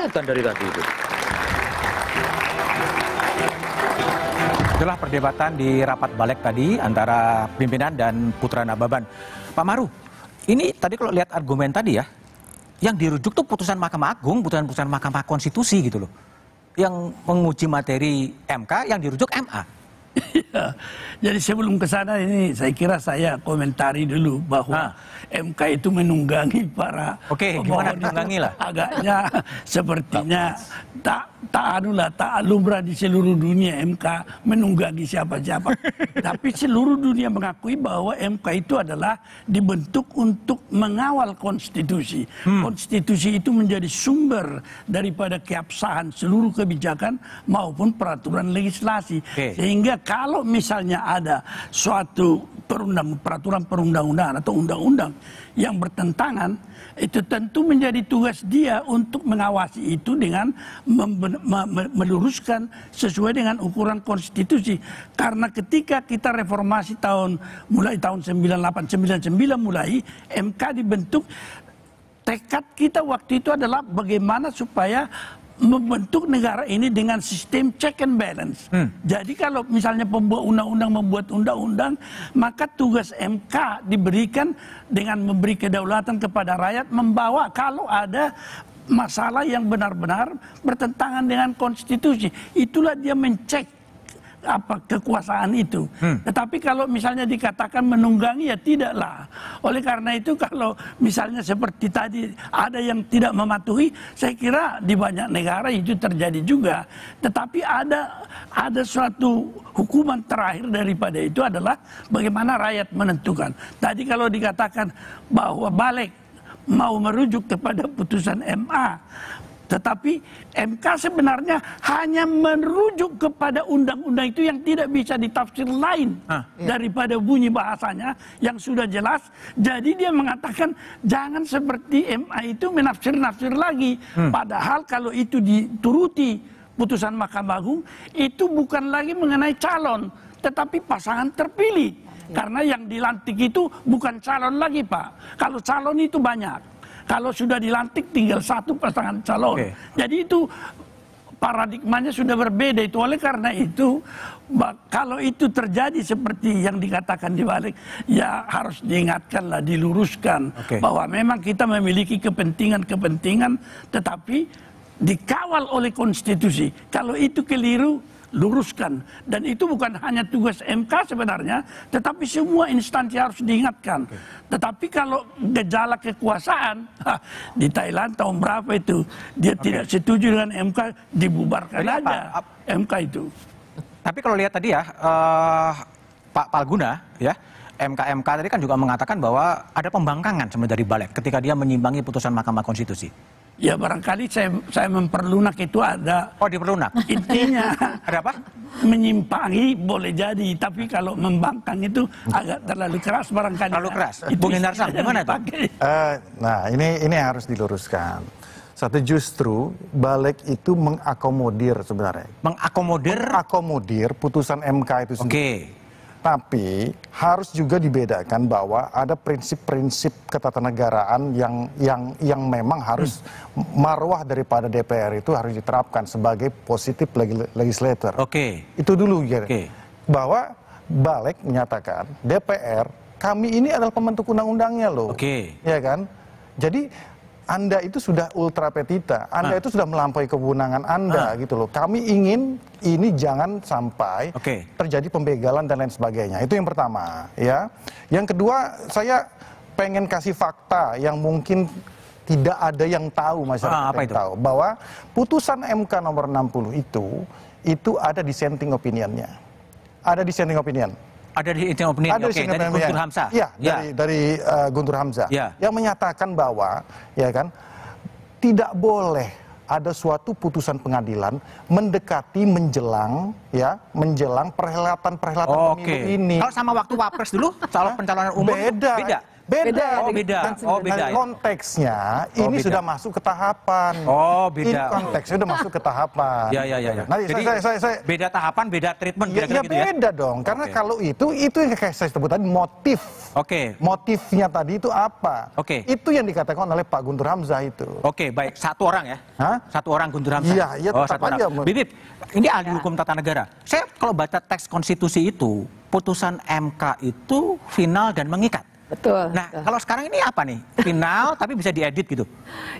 kelihatan dari tadi itu. Itulah perdebatan di rapat balik tadi antara pimpinan dan Putra Nababan. Pak Maru, ini tadi kalau lihat argumen tadi ya, yang dirujuk tuh putusan Mahkamah Agung, putusan putusan Mahkamah Konstitusi gitu loh. Yang menguji materi MK, yang dirujuk MA. Iya. Jadi sebelum ke sana ini saya kira saya komentari dulu bahwa ha. Ah. MK itu menunggangi para Oke, okay, gimana menunggangi Agaknya sepertinya tak tak lah, tak lumrah di seluruh dunia MK menunggangi siapa-siapa. Tapi seluruh dunia mengakui bahwa MK itu adalah dibentuk untuk mengawal konstitusi. Hmm. Konstitusi itu menjadi sumber daripada keabsahan seluruh kebijakan maupun peraturan legislasi. Okay. Sehingga kalau misalnya ada suatu perundang peraturan perundang-undangan atau undang-undang yang bertentangan, itu tentu menjadi tugas dia untuk mengawasi itu dengan meluruskan sesuai dengan ukuran konstitusi. Karena ketika kita reformasi tahun mulai tahun 98 99 mulai MK dibentuk tekad kita waktu itu adalah bagaimana supaya membentuk negara ini dengan sistem check and balance. Hmm. Jadi kalau misalnya pembuat undang-undang membuat undang-undang, maka tugas MK diberikan dengan memberi kedaulatan kepada rakyat membawa kalau ada masalah yang benar-benar bertentangan dengan konstitusi. Itulah dia mencek apa kekuasaan itu. Hmm. Tetapi kalau misalnya dikatakan menunggangi ya tidaklah. Oleh karena itu kalau misalnya seperti tadi ada yang tidak mematuhi, saya kira di banyak negara itu terjadi juga. Tetapi ada ada suatu hukuman terakhir daripada itu adalah bagaimana rakyat menentukan. Tadi kalau dikatakan bahwa balik mau merujuk kepada putusan MA tetapi MK sebenarnya hanya merujuk kepada undang-undang itu yang tidak bisa ditafsir lain ah, iya. daripada bunyi bahasanya yang sudah jelas. Jadi dia mengatakan jangan seperti MA itu menafsir-nafsir lagi. Hmm. Padahal kalau itu dituruti putusan Mahkamah Agung itu bukan lagi mengenai calon tetapi pasangan terpilih. Iya. Karena yang dilantik itu bukan calon lagi, Pak. Kalau calon itu banyak. Kalau sudah dilantik tinggal satu pasangan calon. Okay. Jadi itu paradigmanya sudah berbeda itu oleh karena itu kalau itu terjadi seperti yang dikatakan di balik ya harus diingatkanlah diluruskan okay. bahwa memang kita memiliki kepentingan-kepentingan tetapi dikawal oleh konstitusi kalau itu keliru luruskan. Dan itu bukan hanya tugas MK sebenarnya, tetapi semua instansi harus diingatkan. Tetapi kalau gejala kekuasaan ha, di Thailand tahun berapa itu dia okay. tidak setuju dengan MK dibubarkan Jadi aja apa? MK itu. Tapi kalau lihat tadi ya uh, Pak Palguna ya. MK-MK tadi kan juga mengatakan bahwa ada pembangkangan sebenarnya dari Balek ketika dia menyimbangi putusan Mahkamah Konstitusi. Ya barangkali saya saya memperlunak itu ada. Oh diperlunak. Intinya ada apa? Menyimpangi boleh jadi, tapi kalau membangkang itu agak terlalu keras barangkali. Terlalu keras. Itu Bung Indarsam, gimana Pak? Uh, eh, nah ini ini harus diluruskan. Satu justru balik itu mengakomodir sebenarnya. Mengakomodir? Mengakomodir putusan MK itu sendiri. Oke. Okay tapi harus juga dibedakan bahwa ada prinsip-prinsip ketatanegaraan yang yang yang memang harus hmm. marwah daripada DPR itu harus diterapkan sebagai positif legislator. Oke. Okay. Itu dulu ya. Okay. Bahwa Balik menyatakan DPR kami ini adalah pembentuk undang-undangnya loh. Oke. Okay. Ya kan? Jadi anda itu sudah ultra petita, Anda nah. itu sudah melampaui kewenangan Anda nah. gitu loh. Kami ingin ini jangan sampai okay. terjadi pembegalan dan lain sebagainya. Itu yang pertama, ya. Yang kedua, saya pengen kasih fakta yang mungkin tidak ada yang tahu masyarakat ah, apa itu? tahu bahwa putusan MK nomor 60 itu itu ada dissenting opinionnya. Ada dissenting opinion ada di internal Opinion, ada okay, di dari Guntur Hamzah. Ya, ya. dari, dari uh, Guntur Hamzah. Ya. Yang menyatakan bahwa, ya kan, tidak boleh ada suatu putusan pengadilan mendekati menjelang ya menjelang perhelatan perhelatan oh, pemilu okay. ini. Kalau sama waktu wapres dulu, calon pencalonan umum beda. beda. Beda. Oh, beda. oh, beda. Dan ya. konteksnya oh, ini beda. sudah masuk ke tahapan. Oh, beda. Ini konteksnya sudah masuk ke tahapan. Ya, ya, ya. ya. Nah, Jadi, saya, saya, saya, beda tahapan, beda treatment. Ya, ya gitu ya? beda ya? dong. Karena okay. kalau itu, itu yang kayak saya sebut tadi motif. Oke. Okay. Motifnya tadi itu apa? Oke. Okay. Itu yang dikatakan oleh Pak Guntur Hamzah itu. Oke, okay, baik. Satu orang ya? Hah? Satu orang Guntur Hamzah. Iya, iya. Oh, satu aja. orang. bibit ini ahli iya. hukum tata negara. Saya kalau baca teks konstitusi itu, putusan MK itu final dan mengikat. Betul. Nah, betul. kalau sekarang ini apa nih? Final tapi bisa diedit gitu.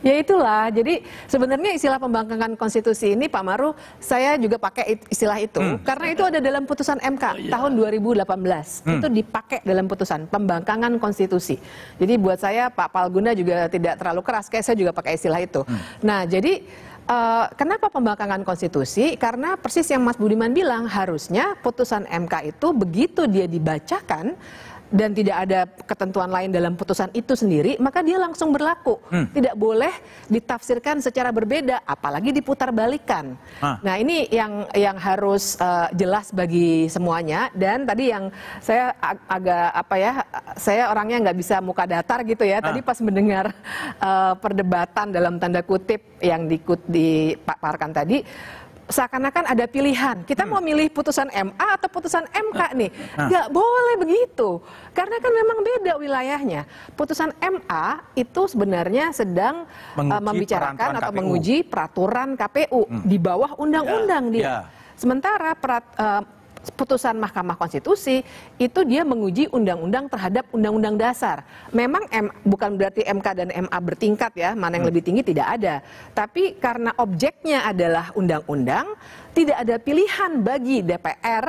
Ya itulah. Jadi sebenarnya istilah pembangkangan konstitusi ini Pak Maru saya juga pakai istilah itu hmm. karena itu ada dalam putusan MK oh, iya. tahun 2018. Hmm. Itu dipakai dalam putusan pembangkangan konstitusi. Jadi buat saya Pak Palguna juga tidak terlalu keras kayak saya juga pakai istilah itu. Hmm. Nah, jadi eh, kenapa pembangkangan konstitusi? Karena persis yang Mas Budiman bilang, harusnya putusan MK itu begitu dia dibacakan, dan tidak ada ketentuan lain dalam putusan itu sendiri, maka dia langsung berlaku. Hmm. Tidak boleh ditafsirkan secara berbeda, apalagi diputar balikan. Ah. Nah ini yang yang harus uh, jelas bagi semuanya. Dan tadi yang saya ag agak apa ya, saya orangnya nggak bisa muka datar gitu ya. Ah. Tadi pas mendengar uh, perdebatan dalam tanda kutip yang dikut dipaparkan tadi seakan-akan ada pilihan. Kita hmm. mau milih putusan MA atau putusan MK ah. nih. Ah. Nggak nah. boleh begitu. Karena kan memang beda wilayahnya. Putusan MA itu sebenarnya sedang uh, membicarakan atau KPU. menguji peraturan KPU hmm. di bawah undang-undang yeah. dia. Yeah. Sementara perat, uh, putusan Mahkamah Konstitusi itu dia menguji undang-undang terhadap undang-undang dasar. Memang M, bukan berarti MK dan MA bertingkat ya, mana yang hmm. lebih tinggi tidak ada. Tapi karena objeknya adalah undang-undang, tidak ada pilihan bagi DPR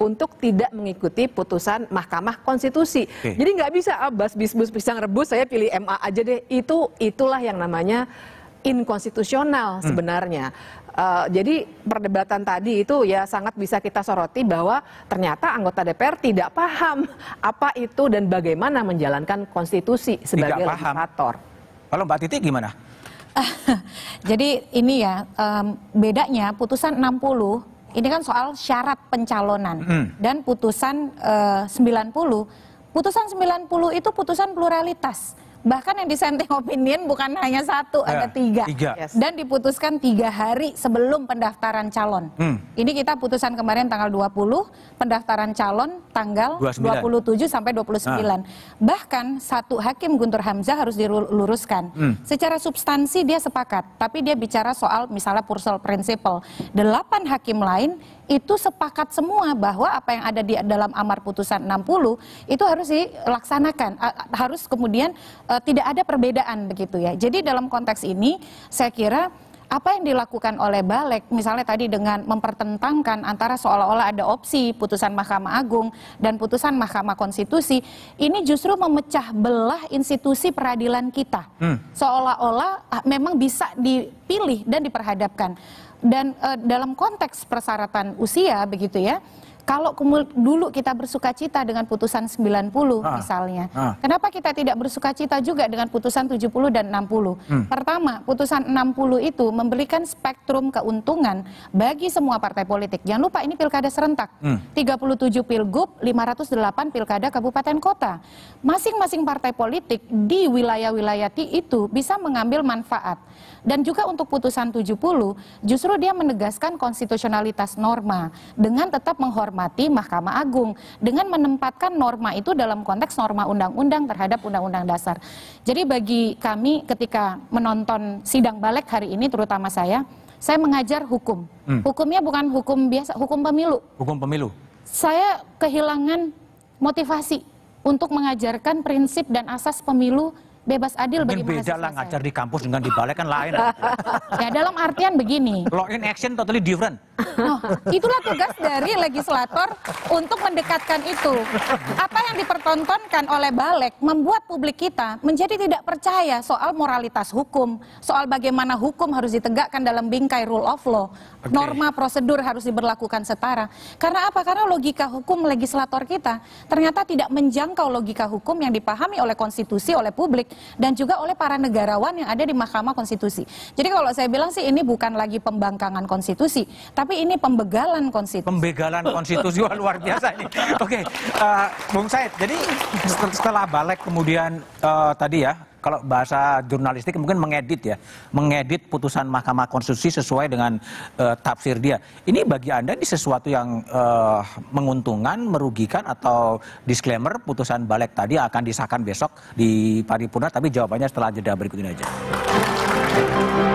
untuk tidak mengikuti putusan Mahkamah Konstitusi. Oke. Jadi nggak bisa ah, bisbus bis pisang rebus saya pilih MA aja deh. Itu itulah yang namanya inkonstitusional hmm. sebenarnya. Hmm. Uh, jadi perdebatan tadi itu ya sangat bisa kita soroti bahwa ternyata anggota DPR tidak paham apa itu dan bagaimana menjalankan konstitusi sebagai tidak paham. legislator. Kalau Mbak Titi gimana? Jadi ini ya um, bedanya putusan 60 ini kan soal syarat pencalonan mm. dan putusan eh, uh, 90 putusan 90 itu putusan pluralitas bahkan yang dissenting opinion bukan hanya satu ya, ada tiga, tiga. Yes. dan diputuskan tiga hari sebelum pendaftaran calon hmm. ini kita putusan kemarin tanggal 20 pendaftaran calon tanggal 29. 27 sampai 29 sembilan ah. bahkan satu hakim Guntur Hamzah harus diluruskan hmm. secara substansi dia sepakat tapi dia bicara soal misalnya pursal prinsipal delapan hakim lain itu sepakat semua bahwa apa yang ada di dalam amar putusan 60 itu harus dilaksanakan harus kemudian uh, tidak ada perbedaan begitu ya. Jadi dalam konteks ini saya kira apa yang dilakukan oleh Balek misalnya tadi dengan mempertentangkan antara seolah-olah ada opsi putusan Mahkamah Agung dan putusan Mahkamah Konstitusi ini justru memecah belah institusi peradilan kita hmm. seolah-olah memang bisa dipilih dan diperhadapkan dan eh, dalam konteks persyaratan usia begitu ya kalau dulu kita bersuka cita dengan putusan 90 ah, misalnya, ah. kenapa kita tidak bersuka cita juga dengan putusan 70 dan 60? Hmm. Pertama, putusan 60 itu memberikan spektrum keuntungan bagi semua partai politik. Jangan lupa ini pilkada serentak, hmm. 37 pilgub, 508 pilkada kabupaten kota. Masing-masing partai politik di wilayah-wilayah itu bisa mengambil manfaat. Dan juga untuk putusan 70, justru dia menegaskan konstitusionalitas norma dengan tetap menghormati menghormati Mahkamah Agung dengan menempatkan norma itu dalam konteks norma undang-undang terhadap undang-undang dasar. Jadi bagi kami ketika menonton sidang balik hari ini terutama saya, saya mengajar hukum. Hmm. Hukumnya bukan hukum biasa, hukum pemilu. Hukum pemilu. Saya kehilangan motivasi untuk mengajarkan prinsip dan asas pemilu bebas adil Mungkin bagi beda lah ngajar di kampus dengan di balai kan lain. ya dalam artian begini. Law in action totally different. Oh, itulah tugas dari legislator untuk mendekatkan itu. Apa yang dipertontonkan oleh balek membuat publik kita menjadi tidak percaya soal moralitas hukum, soal bagaimana hukum harus ditegakkan dalam bingkai rule of law, okay. norma prosedur harus diberlakukan setara. Karena apa? Karena logika hukum legislator kita ternyata tidak menjangkau logika hukum yang dipahami oleh konstitusi oleh publik dan juga oleh para negarawan yang ada di Mahkamah Konstitusi. Jadi kalau saya bilang sih ini bukan lagi pembangkangan konstitusi, tapi ini pembegalan konstitusi. Pembegalan konstitusi luar biasa ini. Oke, okay. uh, eh, Bung Said. Jadi setelah balik kemudian uh, tadi ya kalau bahasa jurnalistik mungkin mengedit ya, mengedit putusan Mahkamah Konstitusi sesuai dengan uh, tafsir dia. Ini bagi Anda ini sesuatu yang uh, menguntungkan, merugikan atau disclaimer putusan Balek tadi akan disahkan besok di paripurna tapi jawabannya setelah jeda berikut ini aja.